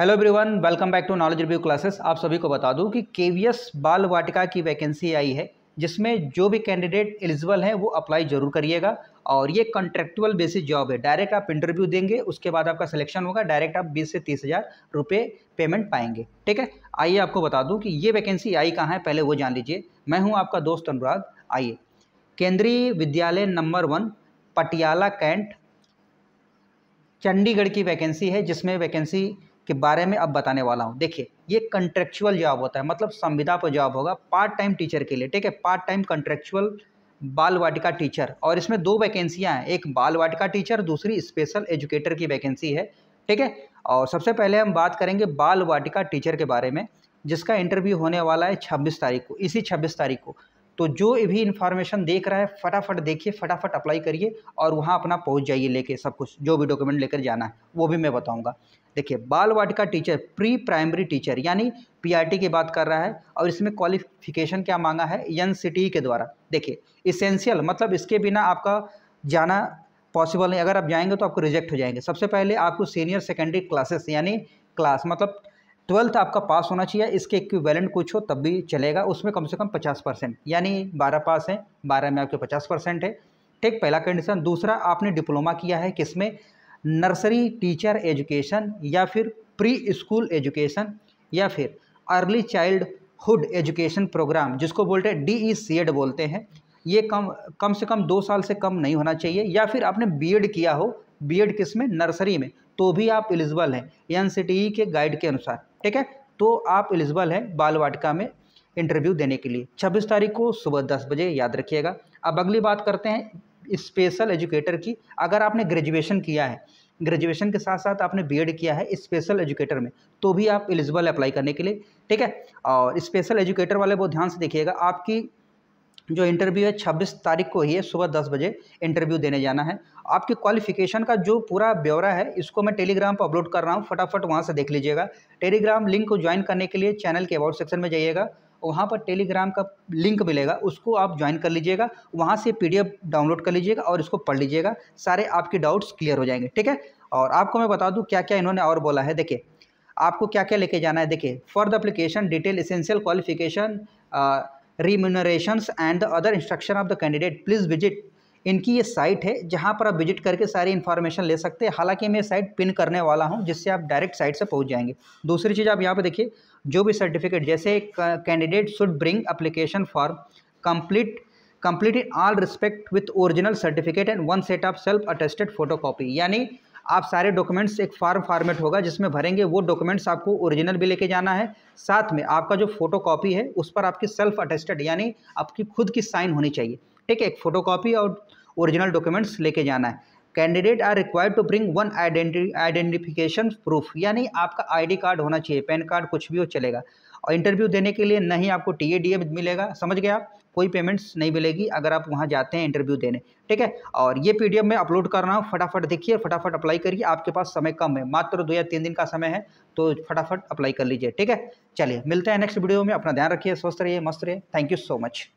hello everyone welcome back to knowledge review classes आप सभी को बता दूं कि केवीएस बाल वाटिका की वैकेंसी आई है जिसमें जो भी कैंडिडेट एलिजिबल हैं वो अप्लाई जरूर करिएगा और ये कॉन्ट्रेक्टुअल बेसिस जॉब है डायरेक्ट आप इंटरव्यू देंगे उसके बाद आपका सिलेक्शन होगा डायरेक्ट आप बीस से तीस हज़ार रुपये पेमेंट पाएंगे ठीक है आइए आपको बता दूँ कि ये वैकेंसी आई कहाँ है पहले वो जान लीजिए मैं हूँ आपका दोस्त अनुराग आइए Kendriya Vidyalaya number one Patiala cantt Chandigarh की वैकेंसी है जिसमें वैकेंसी के बारे में अब बताने वाला हूँ देखिए ये कंट्रेक्चुअल जॉब होता है मतलब संविदा पर जॉब होगा पार्ट टाइम टीचर के लिए ठीक है पार्ट टाइम कंट्रेक्चुअल बाल वाटिका टीचर और इसमें दो वैकेंसियाँ हैं एक बाल वाटिका टीचर दूसरी स्पेशल एजुकेटर की वैकेंसी है ठीक है और सबसे पहले हम बात करेंगे बाल वाटिका टीचर के बारे में जिसका इंटरव्यू होने वाला है छब्बीस तारीख को इसी छब्बीस तारीख को तो जो भी इन्फॉर्मेशन देख रहा है फटाफट देखिए फटाफट अप्लाई करिए और वहाँ अपना पहुँच जाइए लेके सब कुछ जो भी डॉक्यूमेंट लेकर जाना है वो भी मैं बताऊँगा देखिए Bal Vatika teacher pre primary teacher यानी पीआरटी की बात कर रहा है और इसमें क्वालिफिकेशन क्या मांगा है एन के द्वारा देखिए इसेंशियल मतलब इसके बिना आपका जाना पॉसिबल नहीं अगर आप जाएंगे तो आपको रिजेक्ट हो जाएंगे सबसे पहले आपको सीनियर सेकेंडरी क्लासेस यानी क्लास मतलब ट्वेल्थ आपका पास होना चाहिए इसके इक्विवेलेंट कुछ हो तब भी चलेगा उसमें कम से कम पचास परसेंट यानी बारह पास हैं बारह में आपके पचास परसेंट है ठीक पहला कंडीशन दूसरा आपने डिप्लोमा किया है किसमें नर्सरी टीचर एजुकेशन या फिर प्री स्कूल एजुकेशन या फिर early childhood education programme जिसको बोलते हैं डी ई सी एड बोलते हैं ये कम कम से कम दो साल से कम नहीं होना चाहिए या फिर आपने बी एड e किया हो बी एड e किस में नर्सरी में तो भी आप एलिजिबल हैं एन e के गाइड के अनुसार ठीक है तो आप एलिजिबल है बाल वाटिका में इंटरव्यू देने के लिए छब्बीस तारीख को सुबह दस बजे याद रखिएगा अब अगली बात करते हैं स्पेशल एजुकेटर की अगर आपने ग्रेजुएशन किया है ग्रेजुएशन के साथ साथ आपने बीएड किया है स्पेशल एजुकेटर में तो भी आप एलिजिबल अप्लाई करने के लिए ठीक है और स्पेशल एजुकेटर वाले बहुत ध्यान से देखिएगा आपकी जो इंटरव्यू है छब्बीस तारीख को ही है सुबह दस बजे इंटरव्यू देने जाना है आपकी क्वालिफिकेशन का जो पूरा ब्यौरा है इसको मैं टेलीग्राम पर अपलोड कर रहा हूँ फटाफट वहाँ से देख लीजिएगा टेलीग्राम लिंक को ज्वाइन करने के लिए चैनल के अबाउट सेक्शन में जाइएगा वहाँ पर टेलीग्राम का लिंक मिलेगा उसको आप ज्वाइन कर लीजिएगा वहाँ से पी डाउनलोड कर लीजिएगा और इसको पढ़ लीजिएगा सारे आपके डाउट्स क्लियर हो जाएंगे ठीक है और आपको मैं बता दूँ क्या क्या इन्होंने और बोला है देखिए आपको क्या क्या लेके जाना है देखिए for the application detail essential qualification remuneration and the other instruction of the candidate please visit इनकी ये साइट है जहाँ पर आप विजिट करके सारी इन्फॉर्मेशन ले सकते हैं हालांकि मैं साइट पिन करने वाला हूँ जिससे आप डायरेक्ट साइट से पहुँच जाएंगे दूसरी चीज़ आप यहाँ पर देखिए जो भी सर्टिफिकेट जैसे candidate should bring application for complete complete in all respect with original certificate and one set of self attested photo यानी आप सारे डॉक्यूमेंट्स एक फार्म फॉर्मेट होगा जिसमें भरेंगे वो डॉक्यूमेंट्स आपको ओरिजिनल भी लेके जाना है साथ में आपका जो फोटो कॉपी है उस पर आपकी सेल्फ अटेस्टेड यानी आपकी खुद की साइन होनी चाहिए ठीक है एक फ़ोटो कॉपी और ओरिजिनल डॉक्यूमेंट्स लेके जाना है candidate are required to bring one identification proof यानी आपका आईडी कार्ड होना चाहिए पैन कार्ड कुछ भी हो चलेगा और इंटरव्यू देने के लिए नहीं आपको टी ए डी ए मिलेगा समझ गए आप कोई पेमेंट्स नहीं मिलेगी अगर आप वहाँ जाते हैं इंटरव्यू देने ठीक है और ये पीडीएफ मैं अपलोड कर रहा हूँ फटाफट देखिए फटाफट अप्लाई करिए आपके पास समय कम है मात्र दो या तीन दिन का समय है तो फटाफट अप्लाई कर लीजिए ठीक है चलिए मिलते हैं नेक्स्ट वीडियो में अपना ध्यान रखिए स्वस्थ रहिए मस्त रहिए थैंक यू सो मच